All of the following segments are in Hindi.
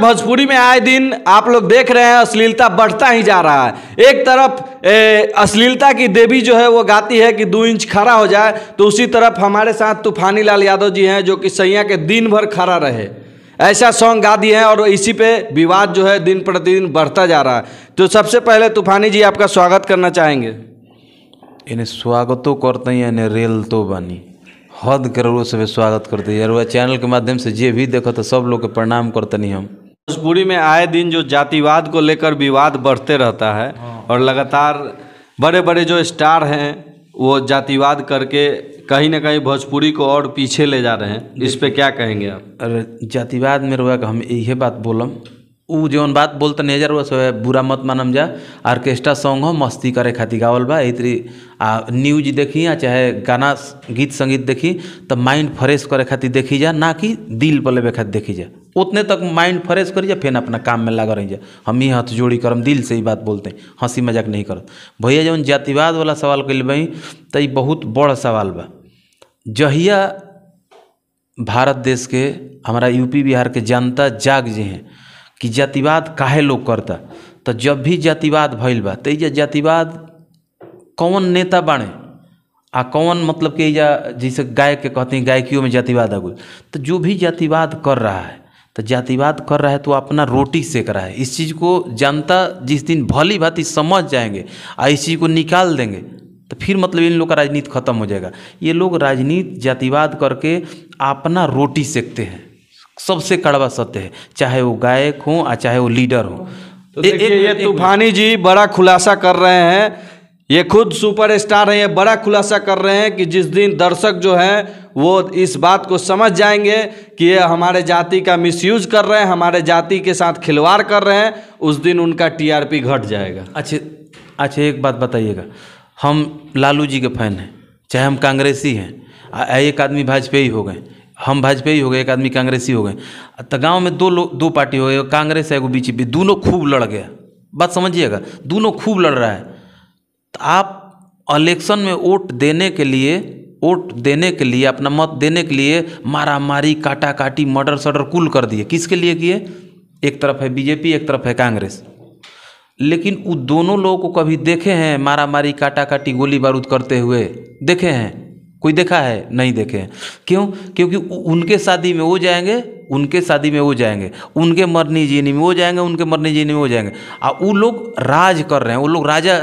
भोजपुरी में आए दिन आप लोग देख रहे हैं अश्लीलता बढ़ता ही जा रहा है एक तरफ अश्लीलता की देवी जो है वो गाती है कि दो इंच खड़ा हो जाए तो उसी तरफ हमारे साथ तूफानी लाल यादव जी हैं जो कि सैया के दिन भर खड़ा रहे ऐसा सॉन्ग गा दिए हैं और इसी पे विवाद जो है दिन प्रतिदिन बढ़ता जा रहा है तो सबसे पहले तूफानी जी आपका स्वागत करना चाहेंगे इन्हें तो करते हैं इन्हें रेल तो बनी हद करोड़ सब स्वागत करते हैं चैनल के माध्यम से जे भी देखो तो सब लोग के प्रणाम करते नहीं हम भोजपुरी में आए दिन जो जातिवाद को लेकर विवाद बढ़ते रहता है हाँ। और लगातार बड़े बड़े जो स्टार हैं वो जातिवाद करके कहीं ना कहीं भोजपुरी को और पीछे ले जा रहे हैं इस पे क्या कहेंगे आप अरे जातिवाद में रोक हम यही बात बोलम उ जौन बात बोलते नजर वो सो बुरा मत मानम जा आर्केस्ट्रा सॉन्ग हो मस्ती करे खातिर गावल बा इतरी आ न्यूज देखी या चाहे गाना गीत संगीत देखी तो माइंड फ्रेश करे खातिर देखी जा ना कि दिल पर लेवे खातिर देखी जा उतने तक माइंड फ्रेश करिए फिर अपना काम में लगा रहिए हम ही हाथ जोड़ी करम दिल से ही बात बोलते हैं हंसी मजाक नहीं करत भैया जौन जातिवाद वाला सवाल कल बही तो बहुत बड़ सवाल बा जहिया भारत देश के हमारा यूपी बिहार के जनता जाग जे हैं कि जातिवाद काहे लोग करता तो जब भी जातिवाद भैल बा तो ये जातिवाद कौन नेता बाणे आ कौन मतलब कि जैसे गायक के कहते हैं गायकियों में जातिवाद आ गई तो जो भी जातिवाद कर रहा है तो जातिवाद कर रहा है तो अपना रोटी सेक रहा है इस चीज़ को जनता जिस दिन भली भांति समझ जाएंगे और इस चीज़ को निकाल देंगे तो फिर मतलब इन लोग का राजनीति खत्म हो जाएगा ये लोग राजनीति जातिवाद करके अपना रोटी सेकते हैं सबसे कड़वा सत्य है चाहे वो गायक हो और चाहे वो लीडर हो तो ए, एक, ये तूफानी जी बड़ा खुलासा कर रहे हैं ये खुद सुपरस्टार हैं ये बड़ा खुलासा कर रहे हैं कि जिस दिन दर्शक जो हैं वो इस बात को समझ जाएंगे कि ये हमारे जाति का मिसयूज कर रहे हैं हमारे जाति के साथ खिलवाड़ कर रहे हैं उस दिन उनका टीआरपी घट जाएगा अच्छा अच्छा एक बात बताइएगा हम लालू जी के फैन हैं चाहे हम कांग्रेसी हैं एक आदमी भाजपेयी हो गए हम भाजपेयी हो गए एक आदमी कांग्रेसी हो गए तो गाँव में दो लोग दो पार्टी हो गए कांग्रेस है एगो बीजेपी दोनों खूब लड़ गया बात समझिएगा दोनों खूब लड़ रहा है तो आप इलेक्शन में वोट देने के लिए वोट देने के लिए अपना मत देने के लिए मारा मारी काटा काटी मर्डर सर्डर कुल कर दिए किसके लिए किए एक तरफ है बीजेपी एक तरफ है कांग्रेस लेकिन वो दोनों लोगों को कभी देखे हैं मारा मारी काटा काटी गोली बारूद करते हुए देखे हैं कोई देखा है नहीं देखे हैं क्यों क्योंकि उनके शादी में वो जाएंगे उनके शादी में वो जाएंगे उनके मरनी जीनी में वो जाएंगे उनके मरनी जीनी में वो जाएंगे और वो लोग राज कर रहे हैं वो लोग राजा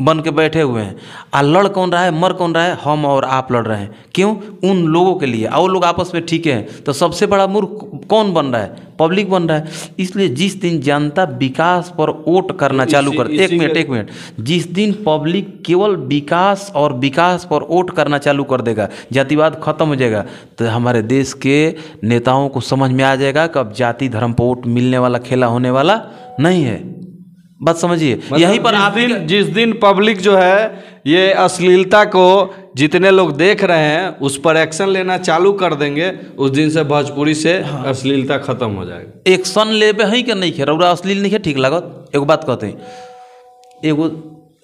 बन के बैठे हुए हैं आ लड़ कौन रहा है मर कौन रहा है हम और आप लड़ रहे हैं क्यों उन लोगों के लिए और लोग आपस में ठीक हैं तो सबसे बड़ा मूर्ख कौन बन रहा है पब्लिक बन रहा है इसलिए जिस दिन जनता विकास पर वोट करना चालू कर एक मिनट एक मिनट जिस दिन पब्लिक केवल विकास और विकास पर वोट करना चालू कर देगा जातिवाद खत्म हो जाएगा तो हमारे देश के नेताओं को समझ में आ जाएगा कि अब जाति धर्म पर वोट मिलने वाला खेला होने वाला नहीं है बात समझिए मतलब यहीं पर आप दिन, जिस दिन पब्लिक जो है ये अश्लीलता को जितने लोग देख रहे हैं उस पर एक्शन लेना चालू कर देंगे उस दिन से भोजपुरी से हाँ। अश्लीलता खत्म हो जाएगा एक्शन लेबे है कि नहीं खे रहा अश्लील नहीं है ठीक लागत एक बात कहते हैं एगो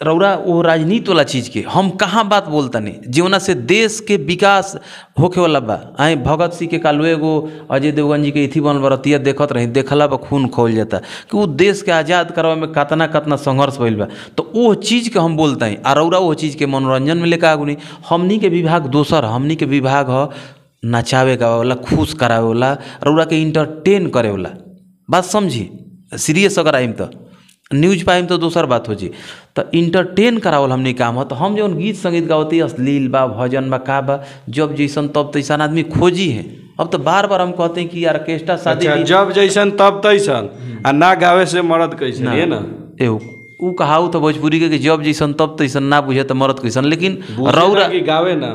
रौरा वो राजनीति वाला चीज़ के हम कहाँ बात बोलते नहीं जीवना से देश के विकास होके वाला बा आए भगत सिंह के कालो एगो अजय देवगन जी के इथी बनल बरतिया देखत रही देखला बा खून खोल जाता कि वो देश के आज़ाद करवा में कतना कतना संघर्ष भैल बा तो वो चीज़ के हम बोलते हैं आ रौरा वो चीज़ के मनोरंजन में लेकर आगू नहीं हमनी के विभाग दोसर हमनी के विभाग ह नचावे गावे खुश करावे वाला रौरा के इंटरटेन करे वाला बात समझी सीरियस अगर आइम तो न्यूज पाइम तो दोसर बात हो जी तो इंटरटेन करावल हमने काम हो तो हम जो गीत संगीत गावती अश्लील बा भजन बा का बा जब जैसन तब तैसन आदमी खोजी है अब तो बार बार हम कहते हैं कि ऑर्केस्ट्रा शादी अच्छा, जब जैसन तब तैसन हम्म। आ ना गावे से मरद कैसन है ना एगो ऊ तो भोजपुरी के जब जैसन तब तैसन ना बुझे तो मरद कैसन लेकिन रौरा गावे ना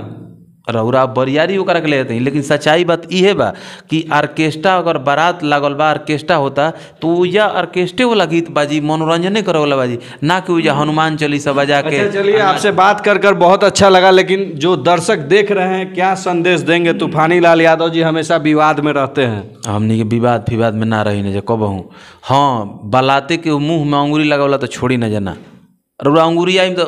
रौरा बरियारी ओकरा के लेते हैं लेकिन सच्चाई बात यह बा कि आर्केस्ट्रा अगर बारात लागल बा आर्केस्ट्रा होता तो या आर्केस्ट्रे वाला गीत बाजी मनोरंजने करे वाला बाजी ना कि वह हनुमान चालीसा बजा के अच्छा चलिए आपसे बात कर कर बहुत अच्छा लगा लेकिन जो दर्शक देख रहे हैं क्या संदेश देंगे तूफानी लाल यादव जी हमेशा विवाद में रहते हैं हमने के विवाद विवाद में ना रही ना कब हूँ हाँ बलाते के मुँह में अंगूरी लगा तो छोड़ी ना जाना रौरा अंगूरी आई तो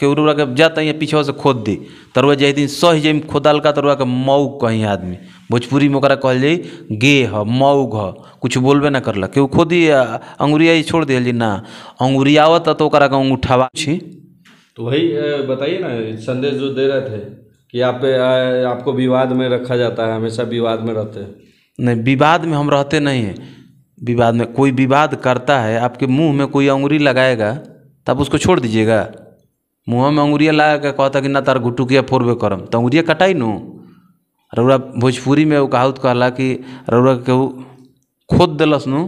के उर्वरा के जाता है पीछे से खोद दी तरुआ जाहि दिन सह जाए खोदल का तरुआ के मऊ कहीं आदमी भोजपुरी में कहल जाए गे ह मऊ घ कुछ बोलबे ना करला केहू खोदी अंगुरिया छोड़ दिल जी ना अंगुरियावत तो ओकरा के अंगूठावा छी तो वही बताइए ना संदेश जो दे रहे थे कि आप आपको विवाद में रखा जाता है हमेशा विवाद में रहते हैं नहीं विवाद में हम रहते नहीं हैं विवाद में कोई विवाद करता है आपके मुंह में कोई अंगुरी लगाएगा तब उसको छोड़ दीजिएगा मुँह में अंगुरिया लगा के कहता कि ना तार घुटुकिया फोड़बे फोरबे करम तो अंगुरिया कटाई नु रउरा भोजपुरी में कहाउत कहला कि रउरा केहू खोद दिलस नु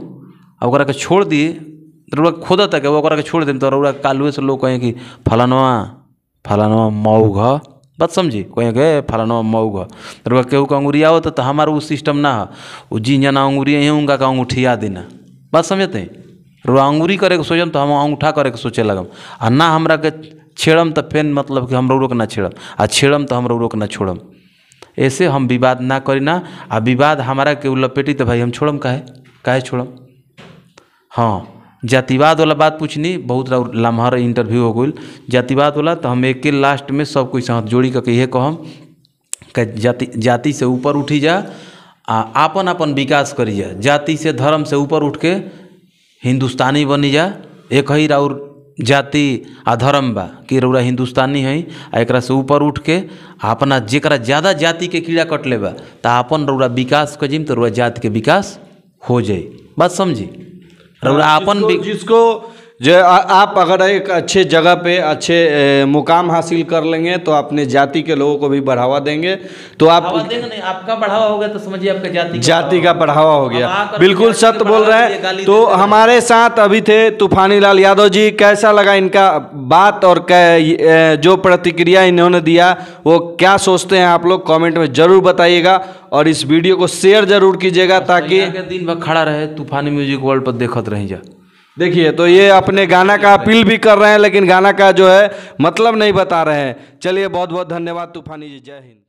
और के छोड़ दी रउरा खोद तक ओकरा के छोड़ दी तो रउरा कालुए से लोग कहें कि फलानवा फलानवा मऊ घ बात समझी कहें गए फलानवा मऊ घ रउरा केहू का अंगुरिया हो तो हमारा वो सिस्टम ना वो जी जना अंगुरिया ही उनका का अंगूठिया देना बात समझते हैं अंगूरी करे के सोचम तो हम अंगूठा करे के सोचे लगम आ ना हमारा के छेड़म तो फेन मतलब कि हम रोक ना छेड़म आ छेड़म तो हम रोक ना छोड़म ऐसे हम विवाद ना करी ना आ विवाद हमारा के लपेटी तो भाई हम छोड़म काहे काहे छोड़म हाँ जातिवाद वाला बात पूछनी बहुत लम्हर इंटरव्यू हो गई जातिवाद वाला तो हम एक लास्ट में सब कुछ हाथ जोड़ी करके ये कहम क जाति जाति से ऊपर उठी जा आ आपन आपन विकास करी जा जाति से धर्म से ऊपर उठ के हिंदुस्तानी बनी जा एक ही राउर जाति आ धर्म बा कि रौरा हिंदुस्तानी है एक से ऊपर उठ के अपना जरा ज़्यादा जाति के कीड़ा कट ले अपन रौरा विकास कजिम तो रौरा जाति के विकास हो जाए बात समझी रौरा अपन हाँ, जिसको, जिसको जो आप अगर एक अच्छे जगह पे अच्छे मुकाम हासिल कर लेंगे तो अपने जाति के लोगों को भी बढ़ावा देंगे तो आप देंगे नहीं आपका बढ़ावा होगा तो समझिए आपका जाति जाति का बढ़ावा हो गया बिल्कुल सत्य बोल रहे हैं तो हमारे साथ अभी थे तूफानी लाल यादव जी कैसा लगा इनका बात और जो प्रतिक्रिया इन्होंने दिया वो क्या सोचते हैं आप लोग कॉमेंट में जरूर बताइएगा और इस वीडियो को शेयर जरूर कीजिएगा ताकि दिन भर खड़ा रहे तूफानी म्यूजिक वर्ल्ड पर देखत रही देखिए तो ये अपने गाना का अपील भी कर रहे हैं लेकिन गाना का जो है मतलब नहीं बता रहे हैं चलिए बहुत बहुत धन्यवाद तूफानी जी जय हिंद